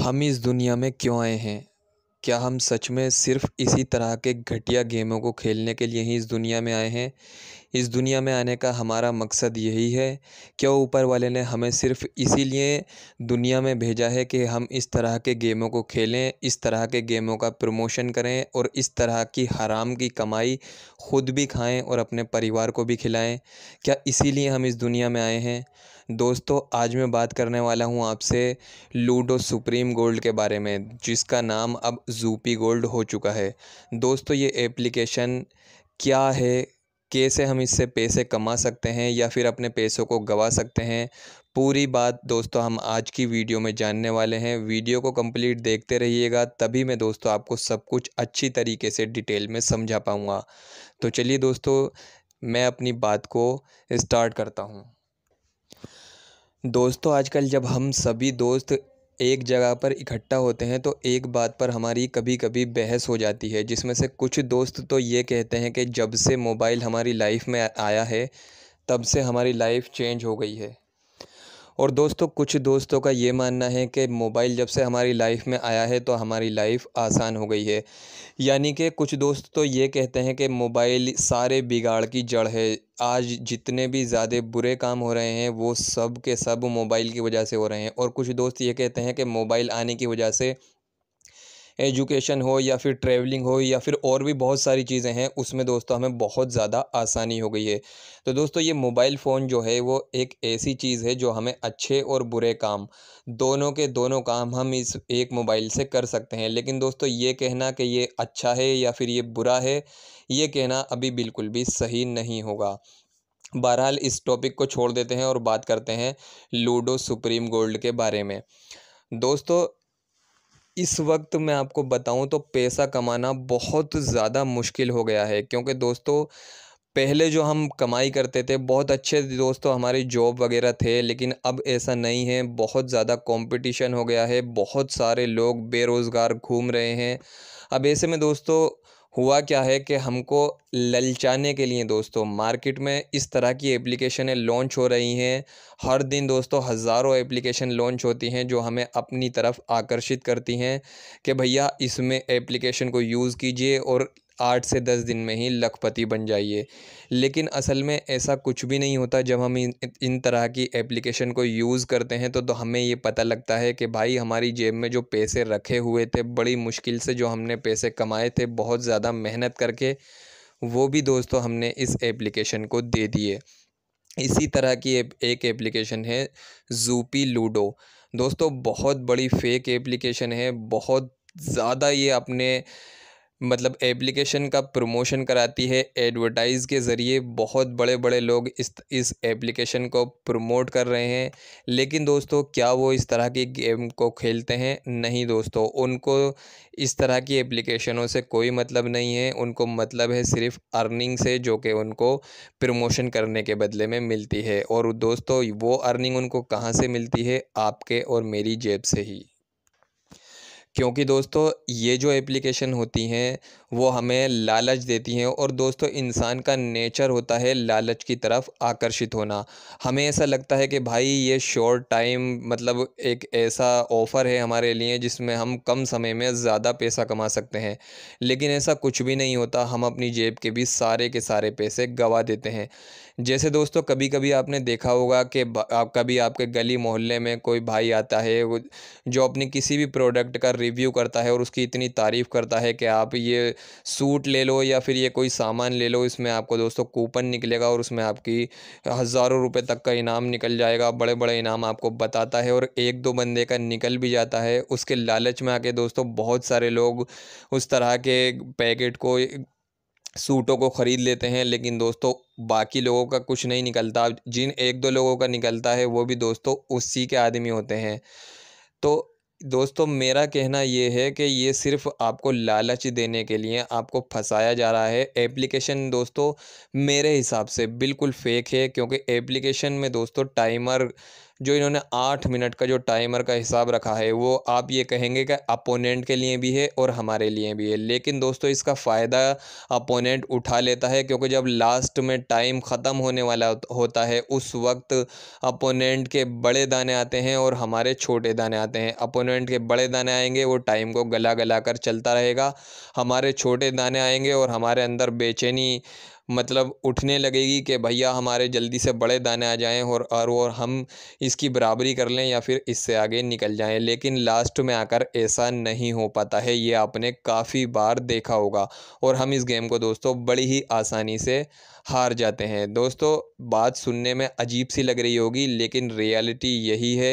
हम इस दुनिया में क्यों आए हैं क्या हम सच में सिर्फ इसी तरह के घटिया गेमों को खेलने के लिए ही इस दुनिया में आए हैं इस दुनिया में आने का हमारा मकसद यही है क्यों ऊपर वाले ने हमें सिर्फ़ इसीलिए दुनिया में भेजा है कि हम इस तरह के गेमों को खेलें इस तरह के गेमों का प्रमोशन करें और इस तरह की हराम की कमाई ख़ुद भी खाएं और अपने परिवार को भी खिलाएं क्या इसीलिए हम इस दुनिया में आए हैं दोस्तों आज मैं बात करने वाला हूं आपसे लूडो सुप्रीम गोल्ड के बारे में जिसका नाम अब जूपी गोल्ड हो चुका है दोस्तों ये एप्लीकेशन क्या है कैसे हम इससे पैसे कमा सकते हैं या फिर अपने पैसों को गवा सकते हैं पूरी बात दोस्तों हम आज की वीडियो में जानने वाले हैं वीडियो को कंप्लीट देखते रहिएगा तभी मैं दोस्तों आपको सब कुछ अच्छी तरीके से डिटेल में समझा पाऊँगा तो चलिए दोस्तों मैं अपनी बात को स्टार्ट करता हूँ दोस्तों आजकल जब हम सभी दोस्त एक जगह पर इकट्ठा होते हैं तो एक बात पर हमारी कभी कभी बहस हो जाती है जिसमें से कुछ दोस्त तो ये कहते हैं कि जब से मोबाइल हमारी लाइफ में आया है तब से हमारी लाइफ चेंज हो गई है और दोस्तों कुछ दोस्तों का ये मानना है कि मोबाइल जब से हमारी लाइफ में आया है तो हमारी लाइफ आसान हो गई है यानी कि कुछ दोस्त तो ये कहते हैं कि मोबाइल सारे बिगाड़ की जड़ है आज जितने भी ज़्यादा बुरे काम हो रहे हैं वो सब के सब मोबाइल की वजह से हो रहे हैं और कुछ दोस्त ये कहते हैं कि मोबाइल आने की वजह से एजुकेशन हो या फिर ट्रैवलिंग हो या फिर और भी बहुत सारी चीज़ें हैं उसमें दोस्तों हमें बहुत ज़्यादा आसानी हो गई है तो दोस्तों ये मोबाइल फ़ोन जो है वो एक ऐसी चीज़ है जो हमें अच्छे और बुरे काम दोनों के दोनों काम हम इस एक मोबाइल से कर सकते हैं लेकिन दोस्तों ये कहना कि ये अच्छा है या फिर ये बुरा है ये कहना अभी बिल्कुल भी सही नहीं होगा बहरहाल इस टॉपिक को छोड़ देते हैं और बात करते हैं लूडो सुप्रीम गोल्ड के बारे में दोस्तों इस वक्त मैं आपको बताऊं तो पैसा कमाना बहुत ज़्यादा मुश्किल हो गया है क्योंकि दोस्तों पहले जो हम कमाई करते थे बहुत अच्छे दोस्तों हमारी जॉब वगैरह थे लेकिन अब ऐसा नहीं है बहुत ज़्यादा कंपटीशन हो गया है बहुत सारे लोग बेरोज़गार घूम रहे हैं अब ऐसे में दोस्तों हुआ क्या है कि हमको ललचाने के लिए दोस्तों मार्केट में इस तरह की एप्लीकेशनें लॉन्च हो रही हैं हर दिन दोस्तों हज़ारों एप्लीकेशन लॉन्च होती हैं जो हमें अपनी तरफ आकर्षित करती हैं कि भैया इसमें एप्लीकेशन को यूज़ कीजिए और आठ से दस दिन में ही लखपति बन जाइए लेकिन असल में ऐसा कुछ भी नहीं होता जब हम इन इन तरह की एप्लीकेशन को यूज़ करते हैं तो, तो हमें ये पता लगता है कि भाई हमारी जेब में जो पैसे रखे हुए थे बड़ी मुश्किल से जो हमने पैसे कमाए थे बहुत ज़्यादा मेहनत करके वो भी दोस्तों हमने इस एप्लीकेशन को दे दिए इसी तरह की एक एप्लीकेशन है जूपी लूडो दोस्तों बहुत बड़ी फेक एप्लीकेशन है बहुत ज़्यादा ये अपने मतलब एप्लीकेशन का प्रमोशन कराती है एडवर्टाइज़ के ज़रिए बहुत बड़े बड़े लोग इस इस एप्लीकेशन को प्रमोट कर रहे हैं लेकिन दोस्तों क्या वो इस तरह की गेम को खेलते हैं नहीं दोस्तों उनको इस तरह की एप्लीकेशनों से कोई मतलब नहीं है उनको मतलब है सिर्फ अर्निंग से जो कि उनको प्रमोशन करने के बदले में मिलती है और दोस्तों वो अर्निंग उनको कहाँ से मिलती है आपके और मेरी जेब से ही क्योंकि दोस्तों ये जो एप्लीकेशन होती हैं वो हमें लालच देती हैं और दोस्तों इंसान का नेचर होता है लालच की तरफ आकर्षित होना हमें ऐसा लगता है कि भाई ये शॉर्ट टाइम मतलब एक ऐसा ऑफ़र है हमारे लिए जिसमें हम कम समय में ज़्यादा पैसा कमा सकते हैं लेकिन ऐसा कुछ भी नहीं होता हम अपनी जेब के भी सारे के सारे पैसे गवा देते हैं जैसे दोस्तों कभी कभी आपने देखा होगा कि आप कभी आपके गली मोहल्ले में कोई भाई आता है जो अपनी किसी भी प्रोडक्ट का रिव्यू करता है और उसकी इतनी तारीफ़ करता है कि आप ये सूट ले लो या फिर ये कोई सामान ले लो इसमें आपको दोस्तों कूपन निकलेगा और उसमें आपकी हज़ारों रुपये तक का इनाम निकल जाएगा बड़े बड़े इनाम आपको बताता है और एक दो बंदे का निकल भी जाता है उसके लालच में आके दोस्तों बहुत सारे लोग उस तरह के पैकेट को सूटों को ख़रीद लेते हैं लेकिन दोस्तों बाकी लोगों का कुछ नहीं निकलता जिन एक दो लोगों का निकलता है वो भी दोस्तों उसी के आदमी होते हैं तो दोस्तों मेरा कहना ये है कि ये सिर्फ आपको लालच देने के लिए आपको फंसाया जा रहा है एप्लीकेशन दोस्तों मेरे हिसाब से बिल्कुल फेक है क्योंकि एप्लीकेशन में दोस्तों टाइमर जो इन्होंने आठ मिनट का जो टाइमर का हिसाब रखा है वो आप ये कहेंगे कि अपोनेंट के लिए भी है और हमारे लिए भी है लेकिन दोस्तों इसका फ़ायदा अपोनेंट उठा लेता है क्योंकि जब लास्ट में टाइम ख़त्म होने वाला होता है उस वक्त अपोनेंट के बड़े दाने आते हैं और हमारे छोटे दाने आते हैं अपोनेंट के बड़े दाने आएंगे वो टाइम को गला गला कर चलता रहेगा हमारे छोटे दाने आएंगे और हमारे अंदर बेचैनी मतलब उठने लगेगी कि भैया हमारे जल्दी से बड़े दाने आ जाएं और और और हम इसकी बराबरी कर लें या फिर इससे आगे निकल जाएं लेकिन लास्ट में आकर ऐसा नहीं हो पाता है ये आपने काफ़ी बार देखा होगा और हम इस गेम को दोस्तों बड़ी ही आसानी से हार जाते हैं दोस्तों बात सुनने में अजीब सी लग रही होगी लेकिन रियलिटी यही है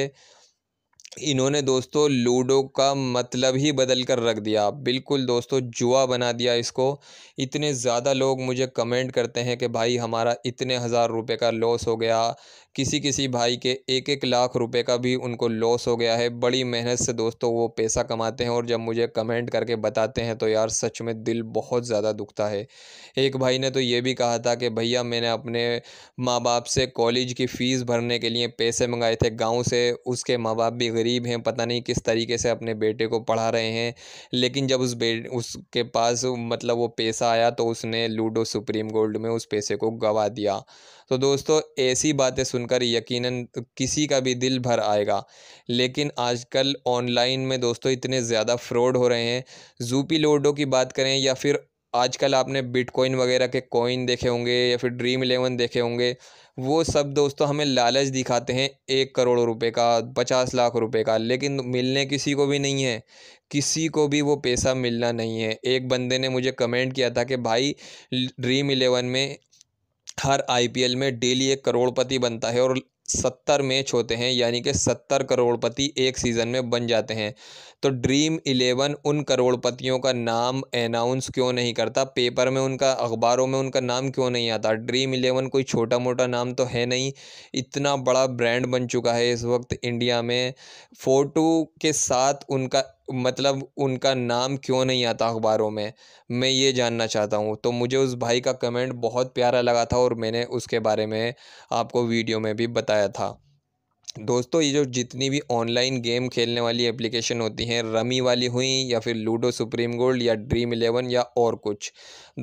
इन्होंने दोस्तों लूडो का मतलब ही बदल कर रख दिया बिल्कुल दोस्तों जुआ बना दिया इसको इतने ज़्यादा लोग मुझे कमेंट करते हैं कि भाई हमारा इतने हज़ार रुपए का लॉस हो गया किसी किसी भाई के एक एक लाख रुपए का भी उनको लॉस हो गया है बड़ी मेहनत से दोस्तों वो पैसा कमाते हैं और जब मुझे कमेंट करके बताते हैं तो यार सच में दिल बहुत ज़्यादा दुखता है एक भाई ने तो ये भी कहा था कि भैया मैंने अपने माँ बाप से कॉलेज की फ़ीस भरने के लिए पैसे मंगाए थे गाँव से उसके माँ बाप भी गरीब हैं पता नहीं किस तरीके से अपने बेटे को पढ़ा रहे हैं लेकिन जब उस बे उसके पास मतलब वो पैसा आया तो उसने लूडो सुप्रीम गोल्ड में उस पैसे को गवा दिया तो दोस्तों ऐसी बातें सुनकर यकीनन किसी का भी दिल भर आएगा लेकिन आजकल ऑनलाइन में दोस्तों इतने ज़्यादा फ्रॉड हो रहे हैं जूपी लूडो की बात करें या फिर आजकल आपने बिटकॉइन वगैरह के कॉइन देखे होंगे या फिर ड्रीम इलेवन देखे होंगे वो सब दोस्तों हमें लालच दिखाते हैं एक करोड़ रुपए का पचास लाख रुपए का लेकिन मिलने किसी को भी नहीं है किसी को भी वो पैसा मिलना नहीं है एक बंदे ने मुझे कमेंट किया था कि भाई ड्रीम इलेवन में हर आईपीएल में डेली एक करोड़पति बनता है और सत्तर मैच होते हैं यानी कि सत्तर करोड़पति एक सीज़न में बन जाते हैं तो ड्रीम इलेवन उन करोड़पतियों का नाम अनाउंस क्यों नहीं करता पेपर में उनका अखबारों में उनका नाम क्यों नहीं आता ड्रीम इलेवन कोई छोटा मोटा नाम तो है नहीं इतना बड़ा ब्रांड बन चुका है इस वक्त इंडिया में फ़ोटो के साथ उनका मतलब उनका नाम क्यों नहीं आता अखबारों में मैं ये जानना चाहता हूँ तो मुझे उस भाई का कमेंट बहुत प्यारा लगा था और मैंने उसके बारे में आपको वीडियो में भी बताया था दोस्तों ये जो जितनी भी ऑनलाइन गेम खेलने वाली एप्लीकेशन होती हैं रमी वाली हुई या फिर लूडो सुप्रीम गोल्ड या ड्रीम इलेवन या और कुछ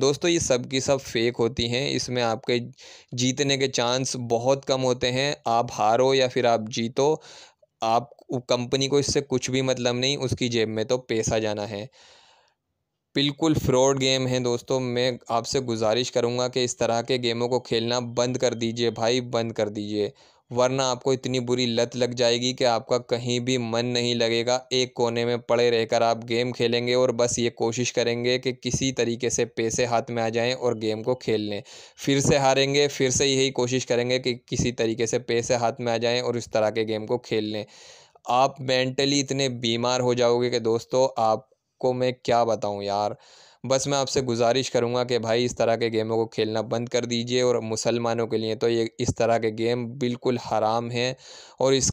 दोस्तों ये सब की सब फेक होती हैं इसमें आपके जीतने के चांस बहुत कम होते हैं आप हारो या फिर आप जीतो आप कंपनी को इससे कुछ भी मतलब नहीं उसकी जेब में तो पैसा जाना है बिल्कुल फ्रॉड गेम है दोस्तों मैं आपसे गुजारिश करूँगा कि इस तरह के गेमों को खेलना बंद कर दीजिए भाई बंद कर दीजिए वरना आपको इतनी बुरी लत लग जाएगी कि आपका कहीं भी मन नहीं लगेगा एक कोने में पड़े रहकर आप गेम खेलेंगे और बस ये कोशिश करेंगे कि किसी तरीके से पैसे हाथ में आ जाएं और गेम को खेल लें फिर से हारेंगे फिर से यही कोशिश करेंगे कि किसी तरीके से पैसे हाथ में आ जाएं और इस तरह के गेम को खेल लें आप मेंटली इतने बीमार हो जाओगे कि दोस्तों आपको मैं क्या बताऊँ यार बस मैं आपसे गुजारिश करूँगा कि भाई इस तरह के गेमों को खेलना बंद कर दीजिए और मुसलमानों के लिए तो ये इस तरह के गेम बिल्कुल हराम हैं और इस